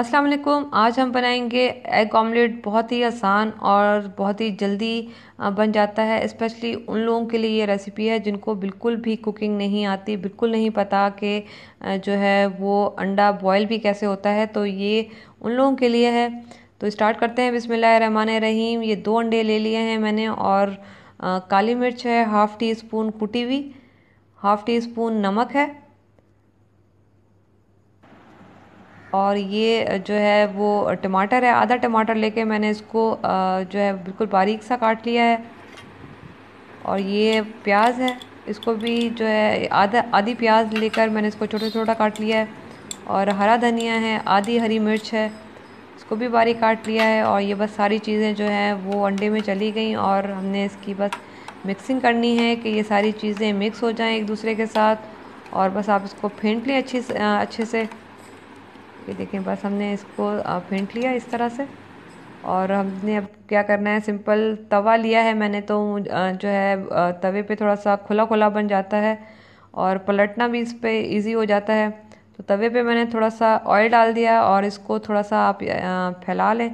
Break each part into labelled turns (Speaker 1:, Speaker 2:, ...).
Speaker 1: अस्सलाम वालेकुम आज हम बनाएंगे एग ऑमलेट बहुत ही आसान और बहुत ही जल्दी बन जाता है स्पेशली उन लोगों के लिए ये रेसिपी है जिनको बिल्कुल भी कुकिंग नहीं आती बिल्कुल नहीं पता कि जो है वो अंडा बॉयल भी कैसे होता है तो ये उन लोगों के लिए है तो स्टार्ट करते हैं बिसमान रहीम ये दो अंडे ले लिए हैं मैंने और काली मिर्च है हाफ़ टी स्पून कुटी हुई हाफ़ टी स्पून नमक है और ये जो है वो टमाटर है आधा टमाटर लेके मैंने इसको जो है बिल्कुल बारीक सा काट लिया है और ये प्याज है इसको भी जो है आधा आधी प्याज लेकर मैंने इसको छोटा छोटा काट लिया है और हरा धनिया है आधी हरी मिर्च है इसको भी बारीक काट लिया है और ये बस सारी चीज़ें जो हैं वो अंडे में चली गई और हमने इसकी बस मिक्सिंग करनी है कि ये सारी चीज़ें मिक्स हो जाएं एक दूसरे के साथ और बस आप इसको फेंट लें अच्छी से अच्छे से ये देखें बस हमने इसको फेंट लिया इस तरह से और हमने अब क्या करना है सिंपल तवा लिया है मैंने तो जो है तवे पे थोड़ा सा खुला खुला बन जाता है और पलटना भी इस पर ईज़ी हो जाता है तो तवे पे मैंने थोड़ा सा ऑयल डाल दिया और इसको थोड़ा सा आप फैला लें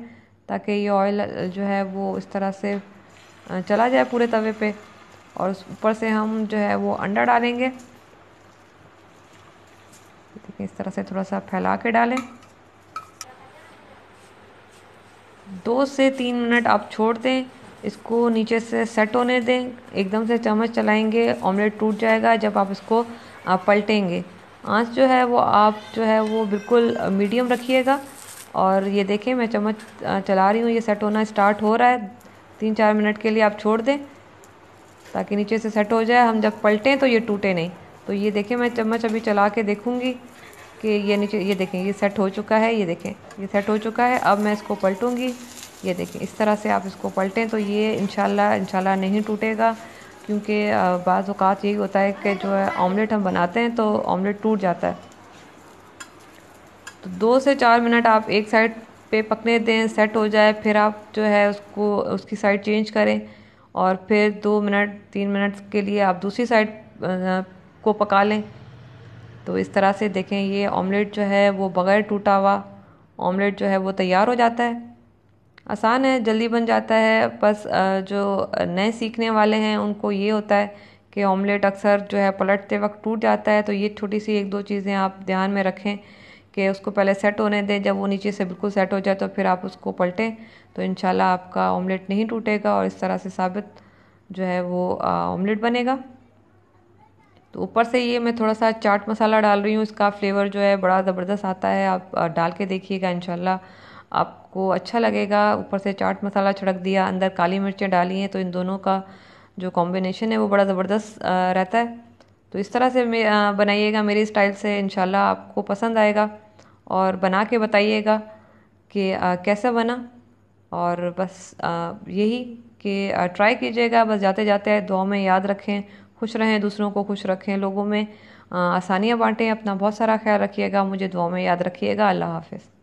Speaker 1: ताकि ये ऑयल जो है वो इस तरह से चला जाए पूरे तवे पे और ऊपर से हम जो है वो अंडा डालेंगे देखिए इस तरह से थोड़ा सा फैला के डालें दो से तीन मिनट आप छोड़ दें इसको नीचे से सेट होने दें एकदम से चम्मच चलाएंगे ऑमलेट टूट जाएगा जब आप इसको पलटेंगे आंच जो है वो आप जो है वो बिल्कुल मीडियम रखिएगा और ये देखें मैं चम्मच चला रही हूँ ये सेट होना स्टार्ट हो रहा है तीन चार मिनट के लिए आप छोड़ दें ताकि नीचे से सेट हो जाए हम जब पलटें तो ये टूटे नहीं तो ये देखें मैं चम्मच अभी चला के देखूँगी कि ये नीचे ये देखें ये सेट हो चुका है ये देखें ये सेट हो चुका है अब मैं इसको पलटूँगी ये देखें इस तरह से आप इसको पलटें तो ये इन शाला नहीं टूटेगा क्योंकि बाज़ात यही होता है कि जो है ऑमलेट हम बनाते हैं तो ऑमलेट टूट जाता है तो दो से चार मिनट आप एक साइड पे पकने दें सेट हो जाए फिर आप जो है उसको उसकी साइड चेंज करें और फिर दो मिनट तीन मिनट के लिए आप दूसरी साइड को पका लें तो इस तरह से देखें ये ऑमलेट जो है वो बग़ैर टूटा हुआ ऑमलेट जो है वो तैयार हो जाता है आसान है जल्दी बन जाता है बस जो नए सीखने वाले हैं उनको ये होता है कि ऑमलेट अक्सर जो है पलटते वक्त टूट जाता है तो ये छोटी सी एक दो चीज़ें आप ध्यान में रखें कि उसको पहले सेट होने दें जब वो नीचे से बिल्कुल सेट हो जाए तो फिर आप उसको पलटें तो इन आपका ऑमलेट नहीं टूटेगा और इस तरह से साबित जो है वो ऑमलेट बनेगा तो ऊपर से ये मैं थोड़ा सा चाट मसाला डाल रही हूँ इसका फ्लेवर जो है बड़ा ज़बरदस्त आता है आप डाल के देखिएगा इन आपको अच्छा लगेगा ऊपर से चाट मसाला छिड़क दिया अंदर काली मिर्चें डाली हैं तो इन दोनों का जो कॉम्बिनेशन है वो बड़ा ज़बरदस्त रहता है तो इस तरह से बनाइएगा मेरी स्टाइल से इन आपको पसंद आएगा और बना के बताइएगा कि कैसा बना और बस यही कि ट्राई कीजिएगा बस जाते जाते दुआ में याद रखें खुश रहें दूसरों को खुश रखें लोगों में आसानियाँ बांटें अपना बहुत सारा ख्याल रखिएगा मुझे दुआ में याद रखिएगा अल्लाह हाफिज़